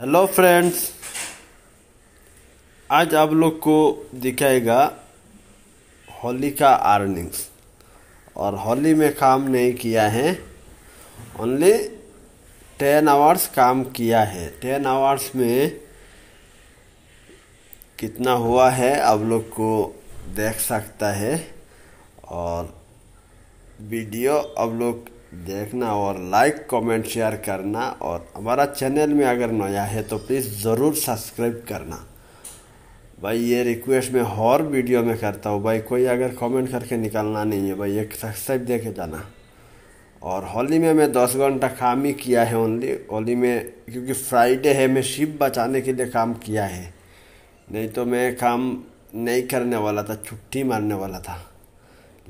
hello friends आज आप लोग को दिखाएगा होली का अर्निंग्स और होली में काम नहीं किया है ओनली टेन आवर्स काम किया है टेन आवर्स में कितना हुआ है आप लोग को देख सकता है और वीडियो आप लोग देखना और लाइक कमेंट शेयर करना और हमारा चैनल में अगर नया है तो प्लीज़ ज़रूर सब्सक्राइब करना भाई ये रिक्वेस्ट मैं हर वीडियो में करता हूँ भाई कोई अगर कमेंट करके निकलना नहीं है भाई एक सब्सक्राइब दे के जाना और होली में मैं दस घंटा काम ही किया है ओनली होली में क्योंकि फ्राइडे है मैं शिप बचाने के लिए काम किया है नहीं तो मैं काम नहीं करने वाला था छुट्टी मारने वाला था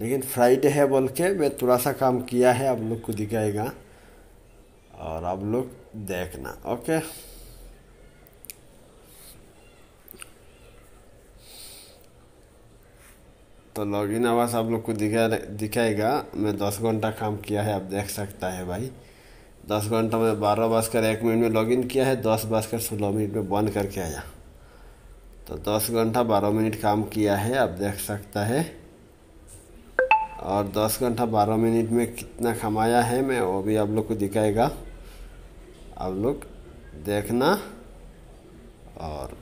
लेकिन फ्राइडे है बोल के मैं थोड़ा सा काम किया है आप लोग को दिखाएगा और आप लोग देखना ओके तो लॉगिन आवाज़ आप लोग को दिखा दिखाएगा मैं दस घंटा काम किया है आप देख सकता है भाई दस घंटा में बारह बजकर एक मिनट में लॉगिन किया है दस बजकर सोलह मिनट में बंद करके आया तो दस घंटा बारह मिनट काम किया है आप देख सकता है और 10 घंटा 12 मिनट में कितना कमाया है मैं वो भी आप लोग को दिखाएगा आप लोग देखना और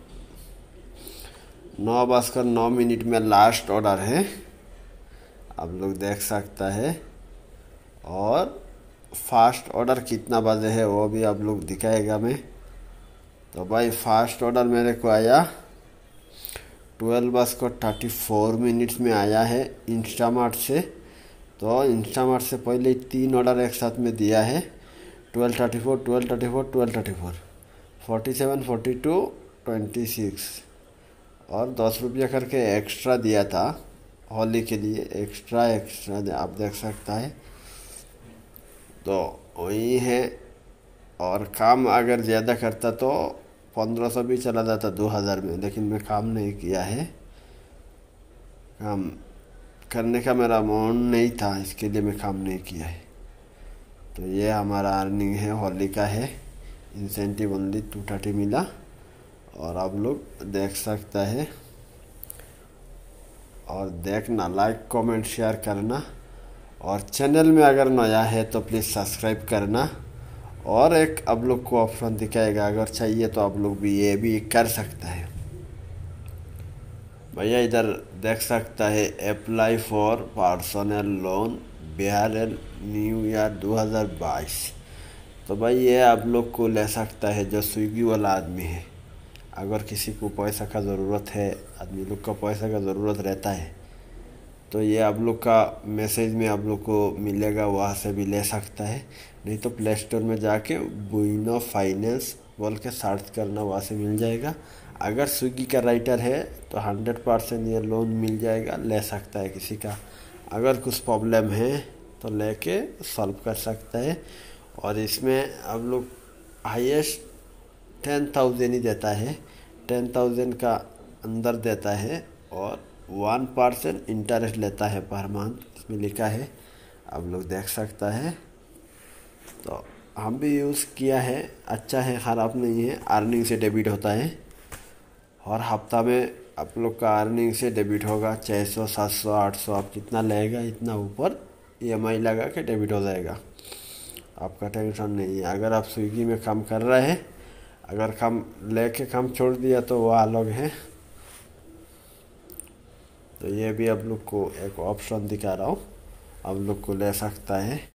नौ बजकर नौ मिनट में लास्ट ऑर्डर है आप लोग देख सकता है और फास्ट ऑर्डर कितना बजे है वो भी आप लोग दिखाएगा मैं तो भाई फास्ट ऑर्डर मेरे को आया ट्वेल्व बस को थर्टी फोर मिनट्स में आया है इंस्टामार्ट से तो इंस्टामार्ट से पहले तीन ऑर्डर एक साथ में दिया है twelve thirty four twelve thirty four twelve thirty four forty seven forty two twenty six और दस रुपया करके एक्स्ट्रा दिया था होली के लिए एक्स्ट्रा एक्स्ट्रा आप देख सकता है तो वही है और काम अगर ज़्यादा करता तो पंद्रह सौ भी चला जाता तो दो हज़ार में लेकिन मैं काम नहीं किया है काम करने का मेरा मन नहीं था इसके लिए मैं काम नहीं किया है तो ये हमारा अर्निंग है होली का है इंसेंटिव ओनली टू थर्टी मिला और आप लोग देख सकता है और देखना लाइक कमेंट शेयर करना और चैनल में अगर नया है तो प्लीज़ सब्सक्राइब करना और एक आप लोग को ऑप्शन दिखाएगा अगर चाहिए तो आप लोग भी ये भी कर सकता है भैया इधर देख सकता है apply for personal loan Bihar new year 2022 तो भाई ये आप लोग को ले सकता है जो स्विगी वाला आदमी है अगर किसी को पैसा का ज़रूरत है आदमी लोग का पैसा का ज़रूरत रहता है तो ये आप लोग का मैसेज में आप लोग को मिलेगा वहाँ से भी ले सकता है नहीं तो प्ले स्टोर में जाके बुइनो फाइनेंस बोल के सर्च करना वहाँ से मिल जाएगा अगर स्विगी का राइटर है तो हंड्रेड परसेंट ये लोन मिल जाएगा ले सकता है किसी का अगर कुछ प्रॉब्लम है तो लेके सॉल्व कर सकता है और इसमें आप लोग हाईएस्ट टेन थाउजेंड ही देता है टेन थाउजेंड का अंदर देता है और वन परसेंट इंटरेस्ट लेता है पर मंथ इसमें लिखा है आप लोग देख सकता है तो हम भी यूज़ किया है अच्छा है ख़राब नहीं है अर्निंग से डेबिट होता है और हफ्ता में आप लोग का अर्निंग से डेबिट होगा छः सौ सात सौ आठ सौ आप जितना लेगा इतना ऊपर ई एम आई लगा के डेबिट हो जाएगा आपका टेंशन नहीं है अगर आप स्विगी में काम कर रहे हैं अगर काम कर काम छोड़ दिया तो वह अलग है तो ये भी आप लोग को एक ऑप्शन दिखा रहा हूँ आप लोग को ले सकता है